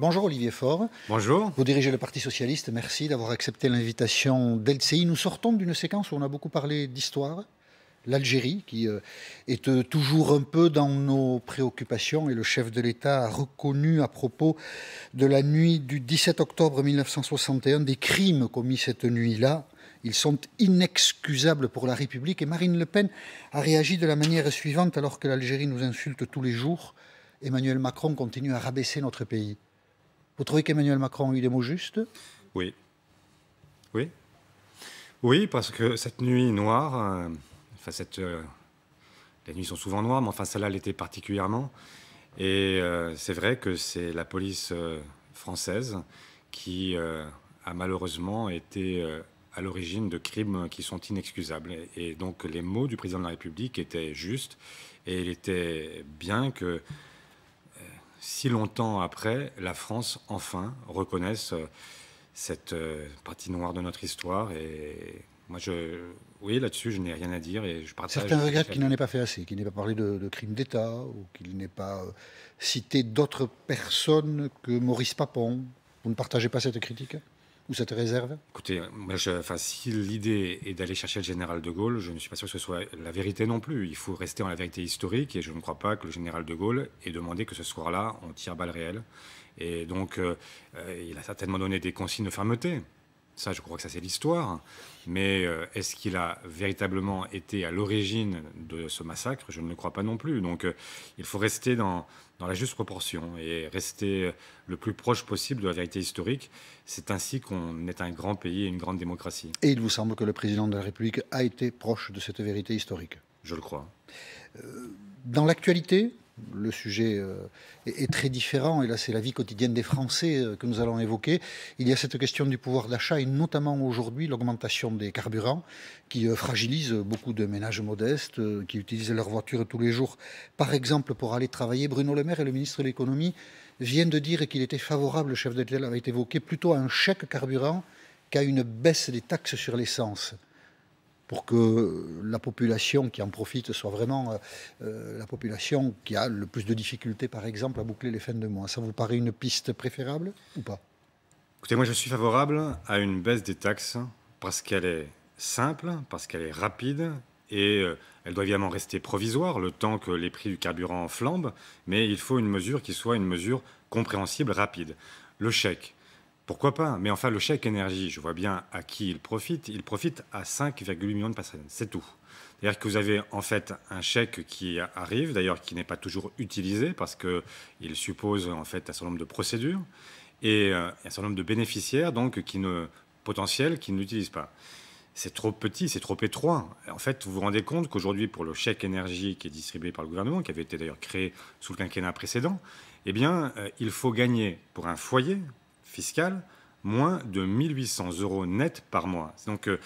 Bonjour Olivier Faure. Bonjour. Vous dirigez le Parti Socialiste. Merci d'avoir accepté l'invitation d'LCI. Nous sortons d'une séquence où on a beaucoup parlé d'histoire. L'Algérie, qui euh, est euh, toujours un peu dans nos préoccupations, et le chef de l'État a reconnu à propos de la nuit du 17 octobre 1961 des crimes commis cette nuit-là. Ils sont inexcusables pour la République. Et Marine Le Pen a réagi de la manière suivante alors que l'Algérie nous insulte tous les jours. Emmanuel Macron continue à rabaisser notre pays. Vous trouvez qu'Emmanuel Macron a eu des mots justes Oui. Oui. Oui, parce que cette nuit noire, euh, enfin cette, euh, les nuits sont souvent noires, mais enfin celle-là l'était particulièrement. Et euh, c'est vrai que c'est la police française qui a malheureusement été à l'origine de crimes qui sont inexcusables. Et donc les mots du président de la République étaient justes et il était bien que si longtemps après, la France enfin reconnaisse euh, cette euh, partie noire de notre histoire. Et moi, je, oui, là-dessus, je n'ai rien à dire et je partage. Certains regrettent qu'il n'en ait pas fait assez, qu'il n'ait pas parlé de, de crimes d'État ou qu'il n'ait pas euh, cité d'autres personnes que Maurice Papon. Vous ne partagez pas cette critique ou cette réserve Écoutez, si l'idée est d'aller chercher le général de Gaulle, je ne suis pas sûr que ce soit la vérité non plus. Il faut rester dans la vérité historique et je ne crois pas que le général de Gaulle ait demandé que ce soir-là, on tire balle réelle. Et donc, euh, euh, il a certainement donné des consignes de fermeté. Ça, je crois que ça, c'est l'histoire. Mais euh, est-ce qu'il a véritablement été à l'origine de ce massacre Je ne le crois pas non plus. Donc, euh, il faut rester dans, dans la juste proportion et rester euh, le plus proche possible de la vérité historique. C'est ainsi qu'on est un grand pays et une grande démocratie. Et il vous semble que le président de la République a été proche de cette vérité historique Je le crois. Dans l'actualité, le sujet euh, est, très différent, et là c'est la vie quotidienne des Français euh, que nous allons évoquer, il y a cette question du pouvoir d'achat, et notamment aujourd'hui l'augmentation des carburants, qui euh, fragilise beaucoup de ménages modestes, qui utilisent leur voiture tous les jours, par exemple pour aller travailler. Bruno Le Maire et le ministre de l'économie viennent de dire qu'il était favorable, le chef de l'État avait évoqué, plutôt à un chèque carburant qu'à une baisse des taxes sur l'essence pour que la population qui en profite soit vraiment euh, euh, la population qui a le plus de difficultés, par exemple, à boucler les fins de mois. Ça vous paraît une piste préférable ou pas Écoutez, moi je suis favorable à une baisse des taxes parce qu'elle est simple, parce qu'elle est rapide et euh, elle doit évidemment rester provisoire le temps que les prix du carburant flambent, mais il faut une mesure qui soit une mesure compréhensible, rapide. Le chèque, pourquoi pas Mais enfin, le chèque énergie, je vois bien à qui il profite. Il profite à 5,8 millions de personnes. C'est tout. C'est-à-dire que vous avez en fait un chèque qui arrive, d'ailleurs qui n'est pas toujours utilisé parce qu'il suppose en fait un certain nombre de procédures et euh, un certain nombre de bénéficiaires donc qui ne, potentiels qui ne l'utilisent pas. C'est trop petit, c'est trop étroit. En fait, vous vous rendez compte qu'aujourd'hui, pour le chèque énergie qui est distribué par le gouvernement, qui avait été d'ailleurs créé sous le quinquennat précédent, eh bien, euh, il faut gagner pour un foyer, fiscale, moins de 1800 euros net par mois. C'est Donc euh,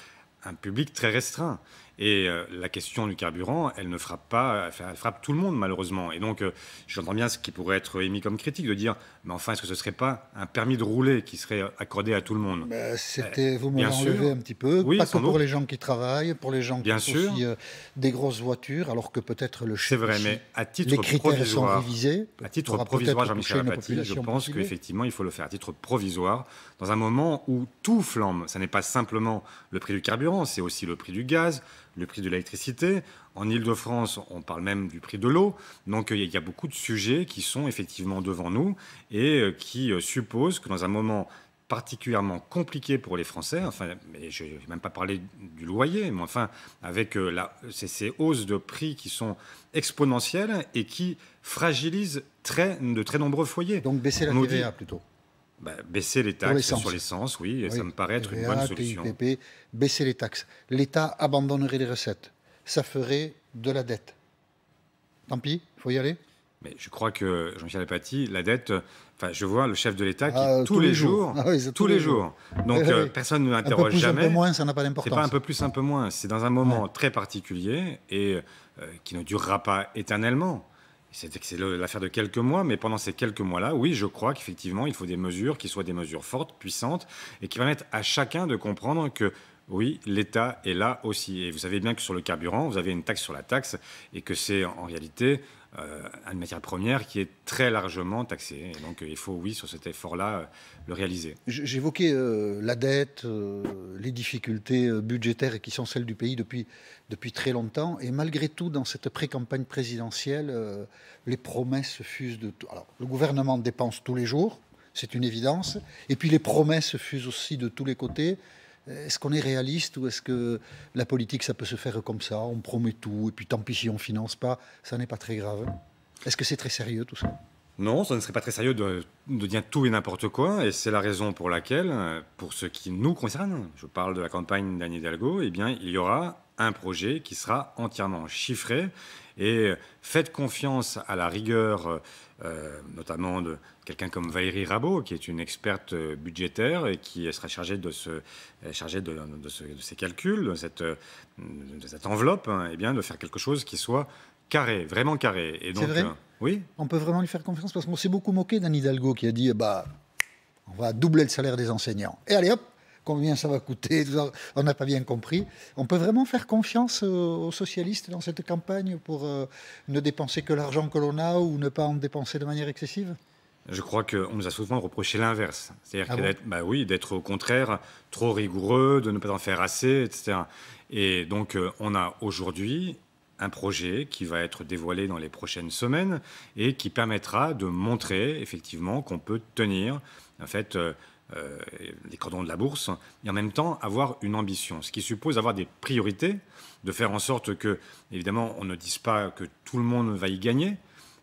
un public très restreint. Et euh, la question du carburant, elle ne frappe pas, elle frappe tout le monde malheureusement. Et donc, euh, j'entends bien ce qui pourrait être émis comme critique de dire, mais enfin, est-ce que ce ne serait pas un permis de rouler qui serait accordé à tout le monde bah, euh, C'était vous m'en enlevé un petit peu, pas que pour les gens qui travaillent, pour les gens qui ont aussi, des grosses voitures, alors que peut-être le C'est vrai, mais à titre les critères sont révisés, à titre provisoire, Jean-Michel je pense qu'effectivement, il faut le faire à titre provisoire, dans un moment où tout flambe. Ça n'est pas simplement le prix du carburant, c'est aussi le prix du gaz le prix de l'électricité. En Ile-de-France, on parle même du prix de l'eau. Donc euh, il y a beaucoup de sujets qui sont effectivement devant nous et euh, qui euh, supposent que dans un moment particulièrement compliqué pour les Français. Enfin, mais je n'ai même pas parlé du loyer, mais enfin, avec la, ces, hausses de prix qui sont exponentielles et qui fragilisent de très nombreux foyers. Donc baisser la TVA plutôt. Bah, baisser les taxes sur l'essence, oui, ça me paraît être une bonne solution. baisser les taxes. L'État abandonnerait les recettes. Ça ferait de la dette. Tant pis, il faut y aller. Mais je crois que Jean-Michel Apathy, la dette, enfin, je vois le chef de l'État qui, ah, euh, tous, les jours, ah tous, les jours, donc eh euh, personne ne l'interroge jamais. Un peu moins, ça n'a pas d'importance. C'est pas un peu plus, un peu moins. C'est dans un moment très particulier et euh, qui ne durera pas éternellement c'est l'affaire de quelques mois, mais pendant ces quelques mois-là, oui, je crois qu'effectivement, il faut des mesures qui soient des mesures fortes, puissantes, et qui permettent à chacun de comprendre que oui, l'État est là aussi. Et vous savez bien que sur le carburant, vous avez une taxe sur la taxe, et que c'est en réalité à euh, une matière première qui est très largement taxée. donc euh, il faut, oui, sur cet effort-là, euh, le réaliser. J'évoquais la dette, les difficultés budgétaires qui sont celles du pays depuis, depuis très longtemps. Et malgré tout, dans cette pré-campagne présidentielle, les promesses fusent de tout. Alors, le gouvernement dépense tous les jours, c'est une évidence. Et puis les promesses fusent aussi de tous les côtés. Est-ce qu'on est réaliste ou est-ce que la politique, ça peut se faire comme ça On promet tout et puis tant pis si on finance pas, ça n'est pas très grave. Est-ce que c'est très sérieux tout ça non, ça ne serait pas très sérieux de, dire tout et n'importe quoi, et c'est la raison pour laquelle, pour ce qui nous concerne, je parle de la campagne d'Anne Hidalgo, eh bien, il y aura un projet qui sera entièrement chiffré, et faites confiance à la rigueur euh, euh, notamment de quelqu'un comme Valérie Rabault, qui est une experte euh, budgétaire et qui sera chargée de, se euh, chargée de, ces calculs, de cette, enveloppe, et hein, eh bien de faire quelque chose qui soit carré, vraiment carré. Et donc, oui. On peut vraiment lui faire confiance parce qu'on s'est beaucoup moqué d'un Hidalgo qui a dit bah, on va doubler le salaire des enseignants. Et allez hop, combien ça va coûter, on n'a pas bien compris. On peut vraiment faire confiance aux socialistes dans cette campagne pour euh, ne dépenser que l'argent que l'on a ou ne pas en dépenser de manière excessive je crois qu'on nous a souvent reproché l'inverse. C'est-à-dire ah d'être, bah oui, d'être au contraire trop rigoureux, de ne pas en faire assez, etc. Et donc, euh, on a aujourd'hui un projet qui va être dévoilé dans les prochaines semaines et qui permettra de montrer effectivement qu'on peut tenir en fait euh, euh, les cordons de la bourse, et en même temps avoir une ambition, ce qui suppose avoir des priorités, de faire en sorte que, évidemment, on ne dise pas que tout le monde va y gagner.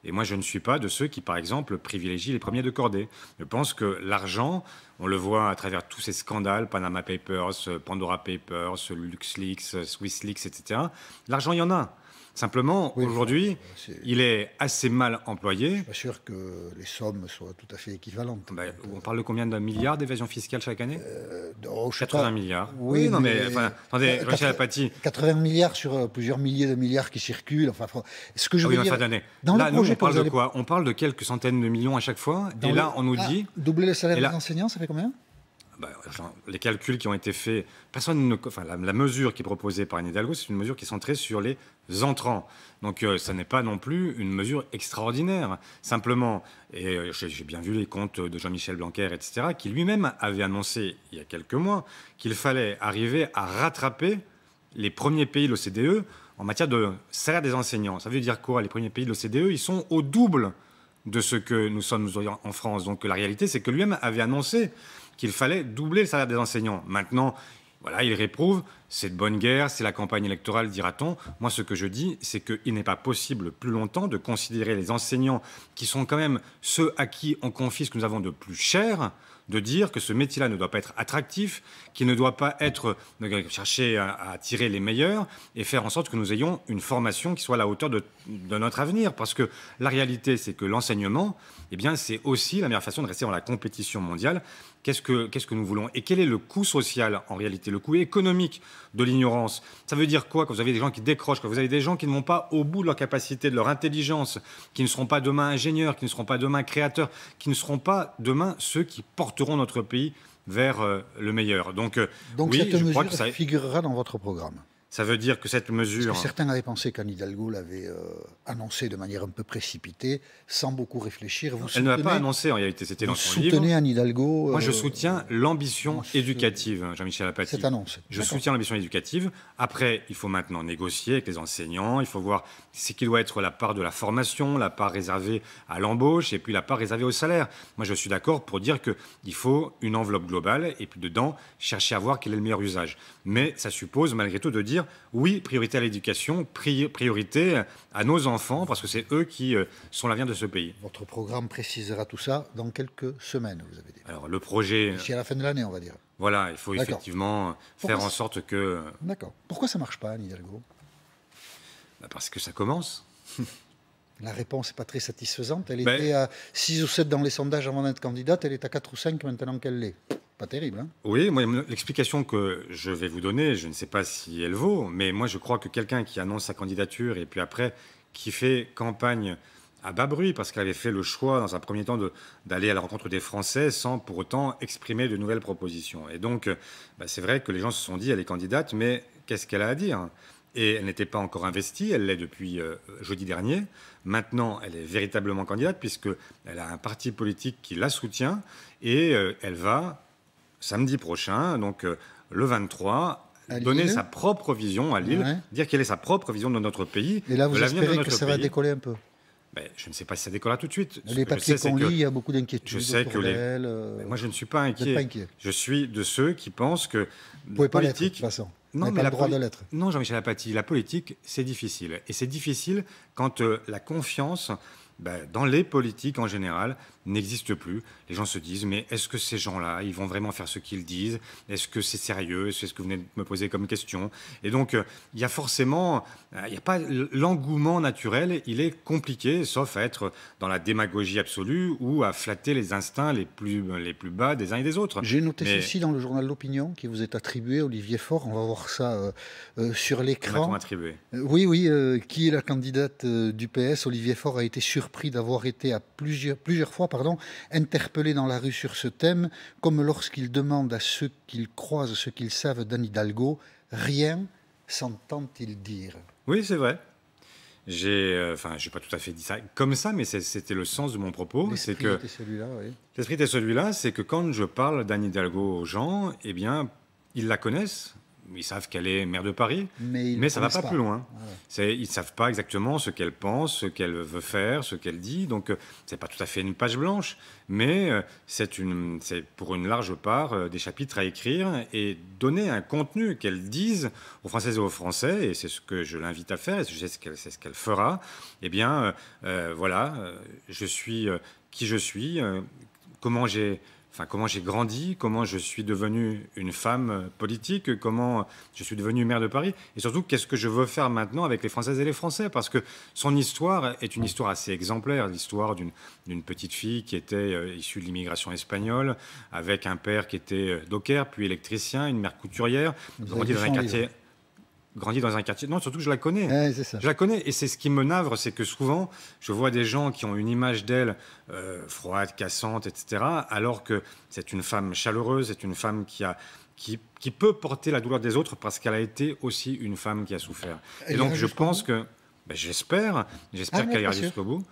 Et moi, je ne suis pas de ceux qui, par exemple, privilégient les premiers de cordée. Je pense que l'argent, on le voit à travers tous ces scandales, Panama Papers, Pandora Papers, LuxLeaks, SwissLeaks, etc. L'argent, il y en a. Simplement, aujourd'hui, il est assez mal employé. Je suis pas sûr que les sommes soient tout à fait équivalentes. Ben, on parle de combien d'un milliard d'évasion fiscale chaque année euh, 80 milliards. Oui, non, mais, attendez, 80 milliards sur euh, plusieurs milliers de milliards qui circulent. Enfin, ce que je ah veux oui, dire. Dans là, nous, on parle de quoi On parle de quelques centaines de millions à chaque fois. et là, on nous ah, dit. doubler le salaire des enseignants, ça fait combien bah, les calculs qui ont été faits, la, mesure qui est proposée par Anne c'est une mesure qui est centrée sur les entrants. Donc ce euh, ça n'est pas non plus une mesure extraordinaire. Simplement, et euh, j'ai bien vu les comptes de Jean-Michel Blanquer, etc., qui lui-même avait annoncé il y a quelques mois qu'il fallait arriver à rattraper les premiers pays de l'OCDE en matière de salaire des enseignants. Ça veut dire quoi Les premiers pays de l'OCDE, ils sont au double de ce que nous sommes en France. Donc la réalité, c'est que lui-même avait annoncé qu'il fallait doubler le salaire des enseignants. Maintenant, voilà, il réprouve, c'est bonne guerre, c'est la campagne électorale, dira-t-on. Moi, ce que je dis, c'est qu'il n'est pas possible plus longtemps de considérer les enseignants, qui sont quand même ceux à qui on confie ce que nous avons de plus cher, de dire que ce métier-là ne doit pas être attractif, qu'il ne doit pas être chercher à, attirer les meilleurs et faire en sorte que nous ayons une formation qui soit à la hauteur de, notre avenir. Parce que la réalité, c'est que l'enseignement, eh bien, c'est aussi la meilleure façon de rester dans la compétition mondiale. Qu'est-ce que, qu'est-ce que nous voulons Et quel est le coût social en réalité, le coût économique de l'ignorance. Ça veut dire quoi quand vous avez des gens qui décrochent, quand vous avez des gens qui ne vont pas au bout de leur capacité, de leur intelligence, qui ne seront pas demain ingénieurs, qui ne seront pas demain créateurs, qui ne seront pas demain ceux qui porteront notre pays vers euh, le meilleur. Donc, euh, oui, je crois que ça figurera dans votre programme. Ça veut dire que cette mesure. certains avaient pensé qu'Anne Hidalgo l'avait annoncée euh, annoncé de manière un peu précipitée, sans beaucoup réfléchir. Elle ne l'a pas annoncé en réalité, c'était dans son livre. soutenez Anne Hidalgo. Moi, je euh, soutiens l'ambition éducative, hein, Jean-Michel Apathy. annonce. Je soutiens l'ambition éducative. Après, il faut maintenant négocier avec les enseignants. Il faut voir ce qui doit être la part de la formation, la part réservée à l'embauche et puis la part réservée au salaire. Moi, je suis d'accord pour dire qu'il faut une enveloppe globale et puis dedans, chercher à voir quel est le meilleur usage. Mais ça suppose malgré tout de dire oui, priorité à l'éducation, priorité à nos enfants, parce que c'est eux qui euh, sont l'avenir de ce pays. Votre programme précisera tout ça dans quelques semaines, vous avez dit. Alors le projet. Euh, Ici à la fin de l'année, on va dire. Voilà, il faut effectivement faire en sorte que. Euh, D'accord. Pourquoi ça marche pas, Nidalgo bah, Parce que ça commence. La réponse n'est pas très satisfaisante. Elle ben- était à 6 ou 7 dans les sondages avant d'être candidate. Elle est à 4 ou 5 maintenant qu'elle l'est. Pas terrible. Hein. oui, l'explication que je vais vous donner, je ne sais pas si elle vaut, mais moi, je crois que quelqu'un qui annonce sa candidature et puis après, qui fait campagne à bas bruit, parce qu'elle avait fait le choix, dans un premier temps, d'aller à la rencontre des Français sans pour autant exprimer de nouvelles propositions. Et donc, euh, bah, c'est vrai que les gens se sont dit, elle est candidate, mais qu'est-ce qu'elle a à dire et elle n'était pas encore investie, elle l'est depuis euh, jeudi dernier. Maintenant, elle est véritablement candidate puisqu'elle a un parti politique qui la soutient et euh, elle va, samedi prochain, donc euh, le 23, donner sa propre vision à Lille, dire quelle est sa propre vision de notre pays. Et là, vous espérez que ça va décoller un peu ben, je ne sais pas si ça décolle tout de suite. Les papiers qu'on lit, il y a beaucoup d'inquiétudes. Je sais que ben, Moi, je ne suis pas inquiet. Je suis de ceux qui pensent que Vous politique, pas façon. Non, mais la de Non, Jean-Michel Apathy, la politique, c'est difficile. Et c'est difficile quand euh, la confiance bah, dans les politiques en général n'existe plus. Les gens se disent, mais est-ce que ces gens-là, ils vont vraiment faire ce qu'ils disent Est-ce que c'est sérieux C'est ce que vous venez de me poser comme question. Et donc, euh, il y a forcément, euh, il n'y a pas l'engouement naturel, il est compliqué, sauf à être dans la démagogie absolue ou à flatter les instincts les plus, les plus bas des uns et des autres. J'ai noté ceci dans le journal L'Opinion qui vous est attribué, Olivier Faure. On va voir ça euh, sur l'écran. attribué Oui, oui. qui est la candidate du PS Olivier Faure a été surpris d'avoir été à plusieurs, plusieurs fois pardon, interpellé dans la rue sur ce thème, comme lorsqu'il demande à ceux qu'il croise ce qu'ils savent d'Anne Hidalgo, rien s'entend-il dire Oui, c'est vrai. J'ai, euh, enfin, j'ai pas tout à fait dit ça comme ça, mais c'était le sens de mon propos. C'est que celui-là. Oui. L'esprit était celui-là, c'est que quand je parle d'Anne Hidalgo aux gens, eh bien, ils la connaissent ils savent qu'elle est maire de Paris, mais, ça ne va pas, plus loin. Ah ils ne savent pas exactement ce qu'elle pense, ce qu'elle veut faire, ce qu'elle dit. Donc, euh, ce n'est pas tout à fait une page blanche, mais euh, c'est pour une large part euh, des chapitres à écrire et donner un contenu qu'elle dise aux Françaises et aux Français, et c'est ce que je l'invite à faire, et c'est ce qu'elle ce fera. Eh bien, voilà, je suis qui je suis, comment j'ai comment j'ai grandi, comment je suis devenue une femme euh, politique, comment euh, je suis devenue maire de Paris, et surtout qu'est-ce que je veux faire maintenant avec les Françaises et les Français, parce que son histoire est une histoire assez exemplaire, l'histoire d'une petite fille qui était euh, issue de l'immigration espagnole, avec un père qui était docker, puis électricien, une mère couturière, grandi dans un quartier grandi dans un quartier. Non, surtout que je la connais. Je la connais. Et c'est ce qui me navre, c'est que souvent, je vois des gens qui ont une image d'elle euh, froide, cassante, etc. Alors que c'est une femme chaleureuse, c'est une femme qui a. Qui, peut porter la douleur des autres parce qu'elle a été aussi une femme qui a souffert. et donc je pense que, ben, j'espère, j'espère ah qu'elle ira jusqu'au bout.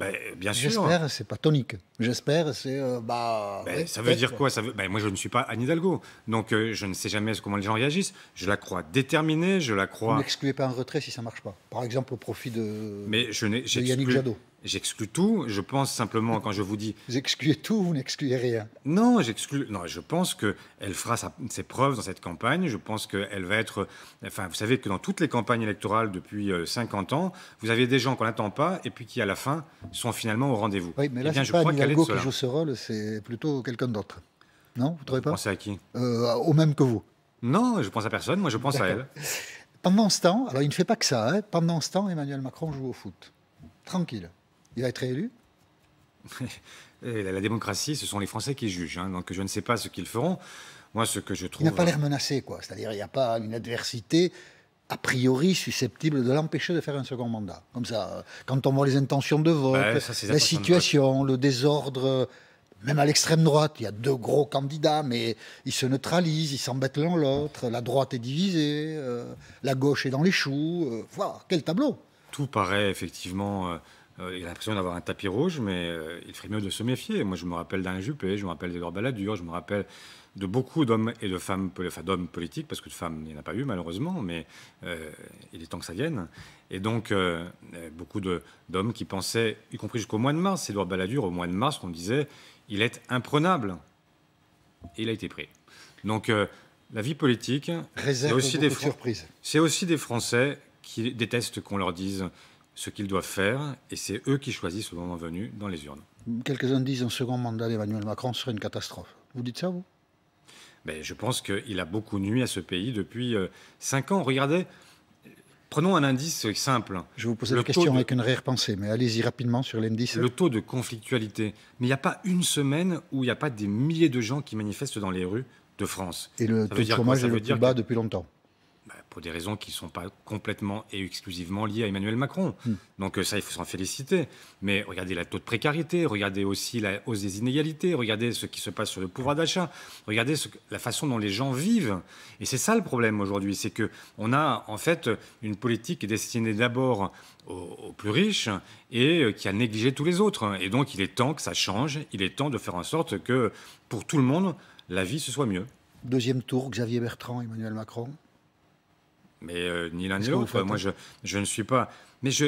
Ben, bien sûr. J'espère, c'est pas tonique. J'espère, c'est. Euh, bah, ben, ça veut dire quoi ça veut... Ben, moi, je ne suis pas Anne Hidalgo. Donc, euh, je ne sais jamais comment les gens réagissent. Je la crois déterminée, je la crois. Vous n'excluez pas un retrait si ça ne marche pas. Par exemple, au profit de, mais je de Yannick Jadot. J'exclus tout. Je pense simplement quand je vous dis. Vous excluez tout, vous n'excluez rien. Non, j'exclus. Non, je pense que elle fera ses preuves dans cette campagne. Je pense qu'elle va être. Enfin, vous savez que dans toutes les campagnes électorales depuis 50 euh, ans, vous avez des gens qu'on n'attend pas et puis qui à la fin sont finalement au rendez-vous. Oui, mais eh là, je pas crois qu'elle qui hein. joue ce rôle, c'est plutôt quelqu'un d'autre. Non, vous trouvez pas Pensez à qui euh, Au même que vous. Non, je pense à personne. Moi, je pense à elle. Pendant ce temps, alors il ne fait pas que ça. Hein. pendant ce temps, Emmanuel Macron joue au foot. Tranquille. Il va être réélu la, démocratie, ce sont les Français qui jugent. Hein. donc je ne sais pas ce qu'ils feront. Moi, ce que je trouve. Il n'a pas l'air menacé, quoi. C'est-à-dire, il n'y a pas une adversité a priori susceptible de l'empêcher de faire un second mandat. Comme ça, euh, quand on voit les intentions de vote, la situation, le désordre, euh, même à l'extrême droite, il y a deux gros candidats, mais ils se neutralisent, ils s'embêtent l'un l'autre, la droite est divisée, euh, la gauche est dans les choux. voilà, quel tableau Tout paraît effectivement. Euh, il a l'impression d'avoir un tapis rouge, mais euh, il ferait mieux de se méfier. Moi, je me rappelle d'un Juppé, je me rappelle d'Edouard Balladur, je me rappelle de beaucoup d'hommes et de femmes, enfin d'hommes politiques, parce que de femmes, il n'y en a pas eu malheureusement, mais euh, il est temps que ça vienne. Et donc, beaucoup d'hommes qui pensaient, y compris jusqu'au mois de mars, Edouard Balladur, au mois de mars, qu'on disait, il est imprenable. Et il a été pris. Donc, la vie politique, aussi, des C'est aussi des Français qui détestent qu'on leur dise ce qu'ils doivent faire, et c'est eux qui choisissent au moment venu dans les urnes. Quelques-uns disent un second mandat d'Emmanuel Macron serait une catastrophe. Vous dites ça, vous Mais ben, Je pense qu'il a beaucoup nuit à ce pays depuis euh, cinq ans. Regardez, prenons un indice simple. Je vous pose la question avec une rare pensée, mais allez-y rapidement sur l'indice. Le taux de conflictualité. Mais il n'y a pas une semaine où il n'y a pas des milliers de gens qui manifestent dans les rues de France. Et le taux de chômage est le plus bas depuis longtemps pour des raisons qui ne sont pas complètement et exclusivement liées à Emmanuel Macron. Hmm. Donc euh, ça, il faut s'en féliciter. Mais regardez la taux de précarité, regardez aussi la hausse des inégalités, regardez ce qui se passe sur le pouvoir d'achat, regardez la façon dont les gens vivent. Et c'est ça le problème aujourd'hui, c'est que on a en fait une politique destinée d'abord aux, plus riches et euh, qui a négligé tous les autres. Et donc il est temps que ça change, il est temps de faire en sorte que pour tout le monde, la vie, se soit mieux. Deuxième tour, Xavier Bertrand, Emmanuel Macron. Mais euh, ni l'un ni l'autre. Moi, je, je, ne suis pas. Mais je.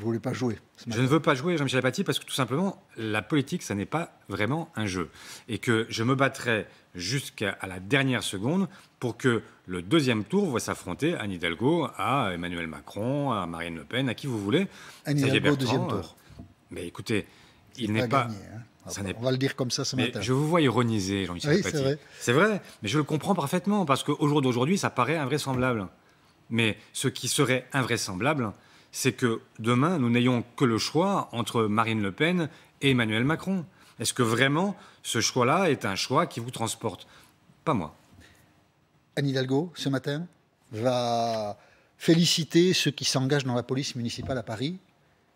Vous voulez pas jouer Je ne veux pas jouer, Jean-Michel Apathy, parce que tout simplement, la politique, ça n'est pas vraiment un jeu. Et que je me battrai jusqu'à la dernière seconde pour que le deuxième tour voit s'affronter Anne Hidalgo à Emmanuel Macron, à Marine Le Pen, à qui vous voulez. Anne Hidalgo, deuxième euh, tour. mais écoutez, il n'est pas. Gagné, hein. Ça on va le dire comme ça ce mais matin. Je vous vois ironiser, Jean-Michel oui, C'est vrai. vrai. mais je le comprends parfaitement parce qu'au jour d'aujourd'hui, ça paraît invraisemblable. Mais ce qui serait invraisemblable, c'est que demain, nous n'ayons que le choix entre Marine Le Pen et Emmanuel Macron. Est-ce que vraiment ce choix-là est un choix qui vous transporte Pas moi. Anne Hidalgo, ce matin, va féliciter ceux qui s'engagent dans la police municipale à Paris,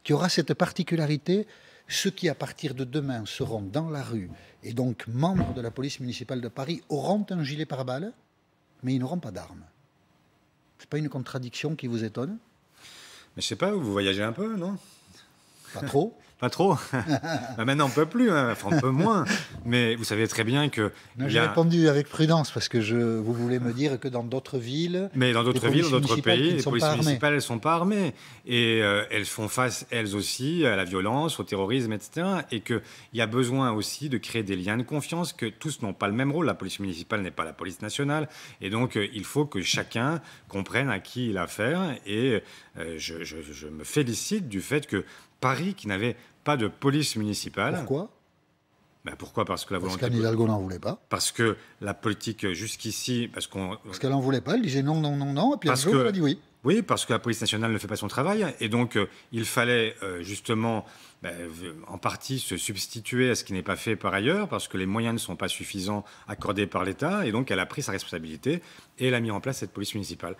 qui aura cette particularité, ceux qui à partir de demain seront dans la rue et donc membres de la police municipale de Paris auront un gilet pare-balles, mais ils n'auront pas d'armes. C'est pas une contradiction qui vous étonne Mais je sais pas, vous voyagez un peu, non pas trop Pas trop. Bah, maintenant, on peut plus, hein. enfin, on peut moins. Mais vous savez très bien que. J'ai répondu avec prudence parce que je, vous voulez me dire que dans d'autres villes. Mais dans d'autres villes, dans d'autres pays, les polices municipales, elles ne sont pas armées. Et euh, elles font face, elles aussi, à la violence, au terrorisme, etc. Et qu'il y a besoin aussi de créer des liens de confiance, que tous n'ont pas le même rôle. La police municipale n'est pas la police nationale. Et donc, euh, il faut que chacun comprenne à qui il a affaire. Et euh, je, je me félicite du fait que Paris qui n'avait pas de police municipale. Pourquoi ben, pourquoi Parce que la volonté. Parce n'en voulait pas. Parce que la politique jusqu'ici. Parce qu'on. qu'elle n'en voulait pas, elle disait non, non, non, non, et puis dit oui. Oui, parce que la police nationale ne fait pas son travail, et donc euh, il fallait euh, justement ben, en partie se substituer à ce qui n'est pas fait par ailleurs, parce que les moyens ne sont pas suffisants accordés par l'État, et donc elle a pris sa responsabilité et elle a mis en place cette police municipale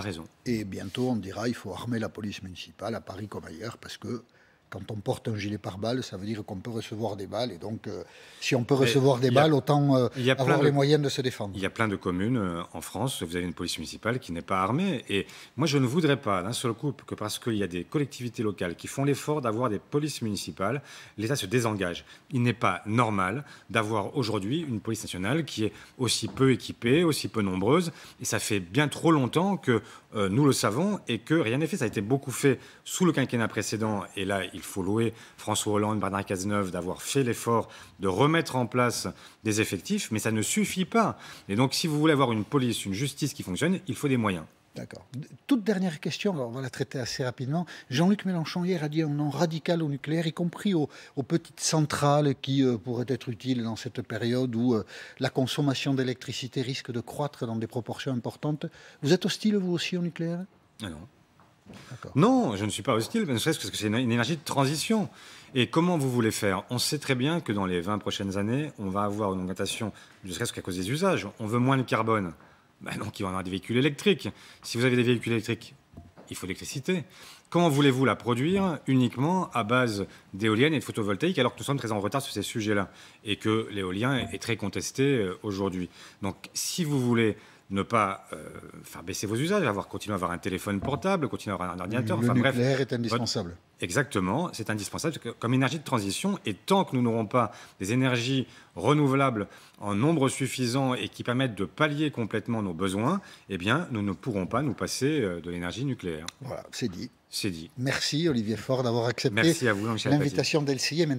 raison. Et bientôt, on dira il faut armer la police municipale à Paris comme ailleurs parce que quand on porte un gilet pare-balles, ça veut dire qu'on peut recevoir des balles. Et donc, euh, si on peut recevoir des balles, autant euh, avoir les moyens de se défendre. Il y a plein de communes euh, en France, vous avez une police municipale qui n'est pas armée. Et moi, je ne voudrais pas, d'un seul coup, que parce qu'il y a des collectivités locales qui font l'effort d'avoir des polices municipales, l'État se désengage. Il n'est pas normal d'avoir aujourd'hui une police nationale qui est aussi peu équipée, aussi peu nombreuse. Et ça fait bien trop longtemps que nous le savons et que rien n'est fait. Ça a été beaucoup fait sous le quinquennat précédent. Et là, il il faut louer François Hollande, Bernard Cazeneuve d'avoir fait l'effort de remettre en place des effectifs, mais ça ne suffit pas. Et donc, si vous voulez avoir une police, une justice qui fonctionne, il faut des moyens. D'accord. Toute dernière question, on va la traiter assez rapidement. Jean-Luc Mélenchon hier a dit un non radical au nucléaire, y compris aux, petites centrales qui euh, pourraient être utiles dans cette période où euh, la consommation d'électricité risque de croître dans des proportions importantes. Vous êtes hostile, vous aussi, au nucléaire ah Non. Non, je ne suis pas hostile, mais ne serait-ce que c'est une, énergie de transition. Et comment vous voulez faire On sait très bien que dans les 20 prochaines années, on va avoir une augmentation, ne serait-ce qu'à cause des usages. On veut moins de carbone. donc, ben il va y avoir des véhicules électriques. Si vous avez des véhicules électriques, il faut l'électricité. Comment voulez-vous la produire uniquement à base d'éoliennes et de photovoltaïque alors que nous sommes très en retard sur ces sujets-là et que l'éolien est très contesté euh, aujourd'hui Donc si vous voulez ne pas euh, faire baisser vos usages, avoir, continuer à avoir un téléphone portable, continuer à avoir un ordinateur. Le nucléaire est indispensable. Exactement, c'est indispensable comme énergie de transition. Et tant que nous n'aurons pas des énergies renouvelables en nombre suffisant et qui permettent de pallier complètement nos besoins, eh bien, nous ne pourrons pas nous passer euh, de l'énergie nucléaire. Voilà, c'est dit. C'est dit. Merci Olivier Faure d'avoir accepté l'invitation maintenant